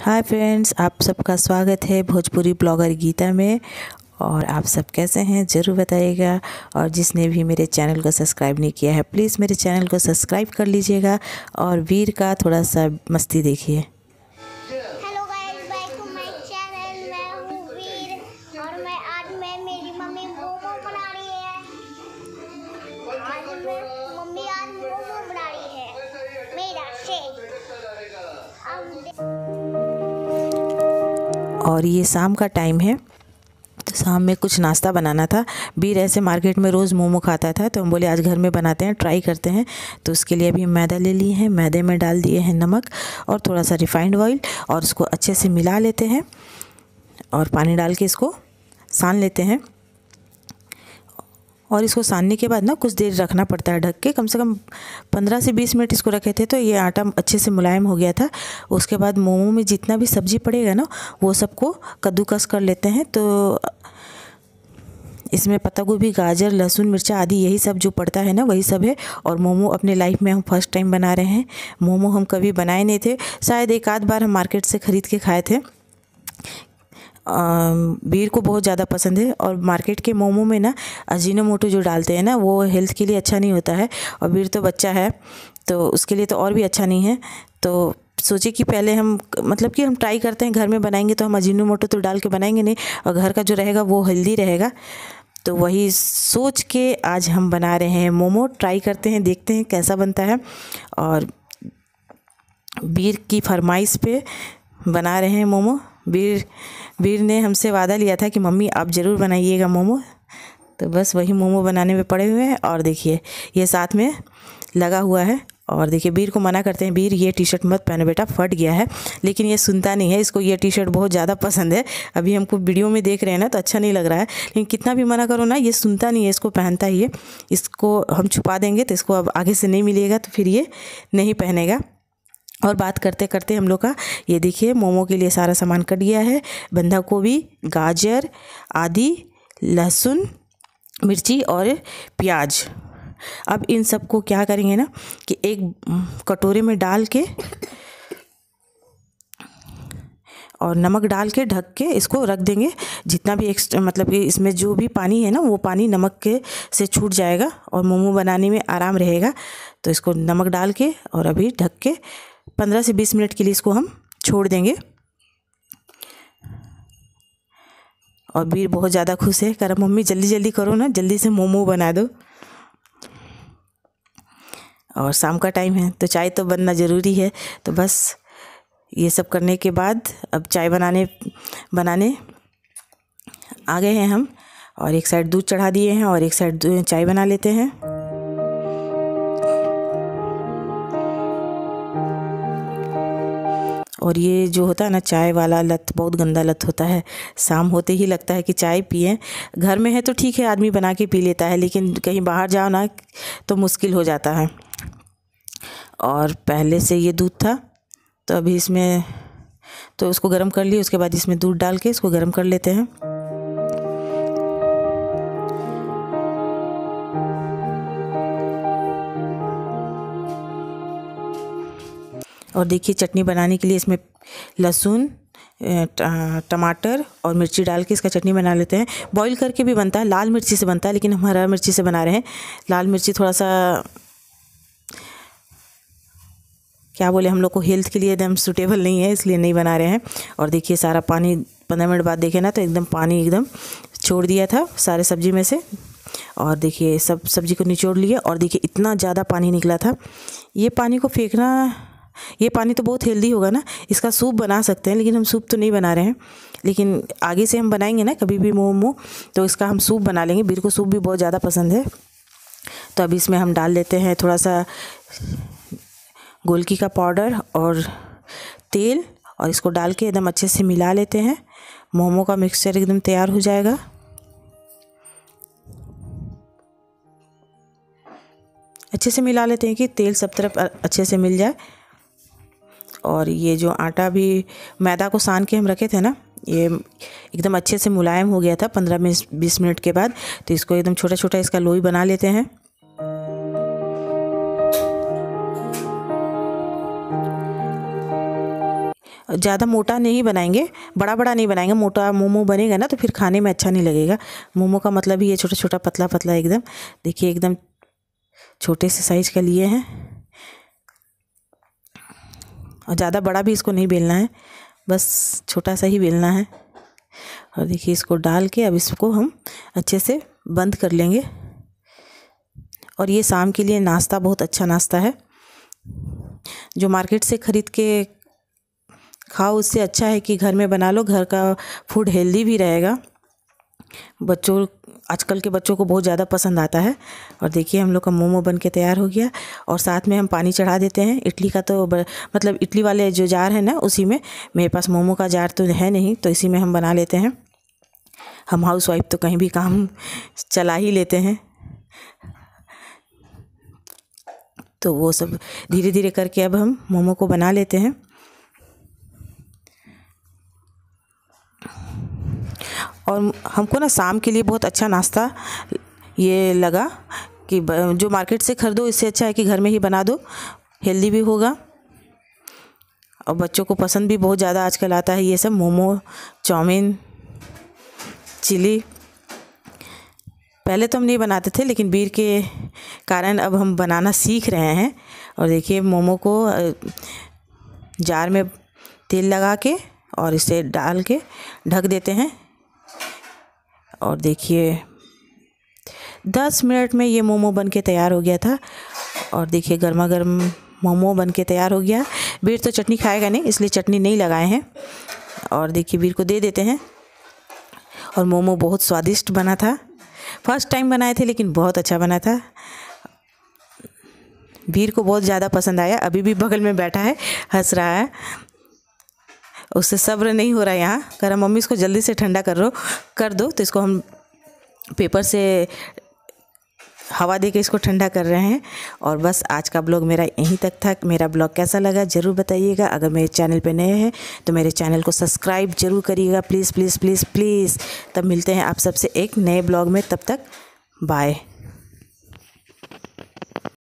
hi friends आप सबका स्वागत है भोजपुरी ब्लॉगर गीता में और आप सब कैसे हैं ज़रूर बताइएगा और जिसने भी मेरे चैनल को सब्सक्राइब नहीं किया है प्लीज़ मेरे चैनल को सब्सक्राइब कर लीजिएगा और वीर का थोड़ा सा मस्ती देखिए मम्मी आज और ये शाम का टाइम है तो शाम में कुछ नाश्ता बनाना था बीर ऐसे मार्केट में रोज़ मोमो खाता था तो हम बोले आज घर में बनाते हैं ट्राई करते हैं तो उसके लिए अभी मैदा ले लिए हैं मैदे में डाल दिए हैं नमक और थोड़ा सा रिफाइंड ऑयल और उसको अच्छे से मिला लेते हैं और पानी डाल के इसको सान लेते हैं और इसको सानने के बाद ना कुछ देर रखना पड़ता है ढक के कम से कम पंद्रह से बीस मिनट इसको रखे थे तो ये आटा अच्छे से मुलायम हो गया था उसके बाद मोमो में जितना भी सब्जी पड़ेगा ना वो सबको कद्दूकस कर लेते हैं तो इसमें पत्ता गोभी गाजर लहसुन मिर्चा आदि यही सब जो पड़ता है ना वही सब है और मोमो अपने लाइफ में हम फर्स्ट टाइम बना रहे हैं मोमो हम कभी बनाए नहीं थे शायद एक आध बार हम मार्केट से ख़रीद के खाए थे बीर को बहुत ज़्यादा पसंद है और मार्केट के मोमो में ना अजीनो मोटो जो डालते हैं ना वो हेल्थ के लिए अच्छा नहीं होता है और बीर तो बच्चा है तो उसके लिए तो और भी अच्छा नहीं है तो सोचे कि पहले हम मतलब कि हम ट्राई करते हैं घर में बनाएंगे तो हम अजीनो मोटो तो डाल के बनाएंगे नहीं और घर का जो रहेगा वो हेल्दी रहेगा तो वही सोच के आज हम बना रहे हैं मोमो ट्राई करते हैं देखते हैं कैसा बनता है और बीर की फरमाइश पे बना रहे हैं मोमो वीर वीर ने हमसे वादा लिया था कि मम्मी आप ज़रूर बनाइएगा मोमो तो बस वही मोमो बनाने में पड़े हुए हैं और देखिए ये साथ में लगा हुआ है और देखिए वीर को मना करते हैं वीर ये टी शर्ट मत पहनो बेटा फट गया है लेकिन ये सुनता नहीं है इसको ये टी शर्ट बहुत ज़्यादा पसंद है अभी हमको वीडियो में देख रहे हैं ना तो अच्छा नहीं लग रहा है लेकिन कितना भी मना करो ना ये सुनता नहीं है इसको पहनता ही है इसको हम छुपा देंगे तो इसको अब आगे से नहीं मिलेगा तो फिर ये नहीं पहनेगा और बात करते करते हम लोग का ये देखिए मोमो के लिए सारा सामान कट गया है बंधा गोभी गाजर आदि लहसुन मिर्ची और प्याज अब इन सबको क्या करेंगे ना कि एक कटोरे में डाल के और नमक डाल के ढक के इसको रख देंगे जितना भी एक्स्ट्रा मतलब कि इसमें जो भी पानी है ना वो पानी नमक के से छूट जाएगा और मोमो बनाने में आराम रहेगा तो इसको नमक डाल के और अभी ढक के पंद्रह से बीस मिनट के लिए इसको हम छोड़ देंगे और वीर बहुत ज़्यादा खुश है कह रहा मम्मी जल्दी जल्दी करो ना जल्दी से मोमो बना दो और शाम का टाइम है तो चाय तो बनना ज़रूरी है तो बस ये सब करने के बाद अब चाय बनाने बनाने आ गए हैं हम और एक साइड दूध चढ़ा दिए हैं और एक साइड चाय बना लेते हैं और ये जो होता है ना चाय वाला लत बहुत गंदा लत होता है शाम होते ही लगता है कि चाय पिए घर में है तो ठीक है आदमी बना के पी लेता है लेकिन कहीं बाहर जाओ ना तो मुश्किल हो जाता है और पहले से ये दूध था तो अभी इसमें तो उसको गर्म कर लिए उसके बाद इसमें दूध डाल के इसको गर्म कर लेते हैं और देखिए चटनी बनाने के लिए इसमें लहसुन टमाटर और मिर्ची डाल के इसका चटनी बना लेते हैं बॉईल करके भी बनता है लाल मिर्ची से बनता है लेकिन हम हरा मिर्ची से बना रहे हैं लाल मिर्ची थोड़ा सा क्या बोले हम लोग को हेल्थ के लिए एकदम सूटेबल नहीं है इसलिए नहीं बना रहे हैं और देखिए सारा पानी पंद्रह मिनट बाद देखे ना तो एकदम पानी एकदम छोड़ दिया था सारे सब्जी में से और देखिए सब सब्जी को निचोड़ लिए और देखिए इतना ज़्यादा पानी निकला था ये पानी को फेंकना ये पानी तो बहुत हेल्दी होगा ना इसका सूप बना सकते हैं लेकिन हम सूप तो नहीं बना रहे हैं लेकिन आगे से हम बनाएंगे ना कभी भी मोमो तो इसका हम सूप बना लेंगे बीर को सूप भी बहुत ज़्यादा पसंद है तो अब इसमें हम डाल लेते हैं थोड़ा सा गोलकी का पाउडर और तेल और इसको डाल के एकदम अच्छे से मिला लेते हैं मोमो का मिक्सचर एकदम तैयार हो जाएगा अच्छे से मिला लेते हैं कि तेल सब तरफ अच्छे से मिल जाए और ये जो आटा भी मैदा को सान के हम रखे थे ना ये एकदम अच्छे से मुलायम हो गया था पंद्रह मिनट बीस मिनट के बाद तो इसको एकदम छोटा छोटा इसका लोई बना लेते हैं ज़्यादा मोटा नहीं बनाएंगे बड़ा बड़ा नहीं बनाएंगे मोटा मोमो बनेगा ना तो फिर खाने में अच्छा नहीं लगेगा मोमो का मतलब ही ये छोटा छोटा पतला पतला एकदम देखिए एकदम छोटे से साइज़ का लिए हैं और ज़्यादा बड़ा भी इसको नहीं बेलना है बस छोटा सा ही बेलना है और देखिए इसको डाल के अब इसको हम अच्छे से बंद कर लेंगे और ये शाम के लिए नाश्ता बहुत अच्छा नाश्ता है जो मार्केट से ख़रीद के खाओ उससे अच्छा है कि घर में बना लो घर का फूड हेल्दी भी रहेगा बच्चों आजकल के बच्चों को बहुत ज़्यादा पसंद आता है और देखिए हम लोग का मोमो बन के तैयार हो गया और साथ में हम पानी चढ़ा देते हैं इडली का तो मतलब इडली वाले जो जार है ना उसी में मेरे पास मोमो का जार तो है नहीं तो इसी में हम बना लेते हैं हम हाउस वाइफ तो कहीं भी काम चला ही लेते हैं तो वो सब धीरे धीरे करके अब हम मोमो को बना लेते हैं और हमको ना शाम के लिए बहुत अच्छा नाश्ता ये लगा कि जो मार्केट से खरीदो इससे अच्छा है कि घर में ही बना दो हेल्दी भी होगा और बच्चों को पसंद भी बहुत ज़्यादा आजकल आता है ये सब मोमो चाउमीन चिली पहले तो हम नहीं बनाते थे लेकिन बीर के कारण अब हम बनाना सीख रहे हैं और देखिए मोमो को जार में तेल लगा के और इसे डाल के ढक देते हैं और देखिए दस मिनट में ये मोमो बन के तैयार हो गया था और देखिए गर्मा गर्म मोमो बन के तैयार हो गया वीर तो चटनी खाएगा नहीं इसलिए चटनी नहीं लगाए हैं और देखिए वीर को दे देते हैं और मोमो बहुत स्वादिष्ट बना था फर्स्ट टाइम बनाए थे लेकिन बहुत अच्छा बना था वीर को बहुत ज़्यादा पसंद आया अभी भी बगल में बैठा है हंस रहा है उससे सब्र नहीं हो रहा है यहाँ कह रहा मम्मी इसको जल्दी से ठंडा कर रो कर दो तो इसको हम पेपर से हवा दे के इसको ठंडा कर रहे हैं और बस आज का ब्लॉग मेरा यहीं तक था मेरा ब्लॉग कैसा लगा ज़रूर बताइएगा अगर मेरे चैनल पे नए हैं तो मेरे चैनल को सब्सक्राइब जरूर करिएगा प्लीज़ प्लीज़ प्लीज़ प्लीज़ तब मिलते हैं आप सबसे एक नए ब्लॉग में तब तक बाय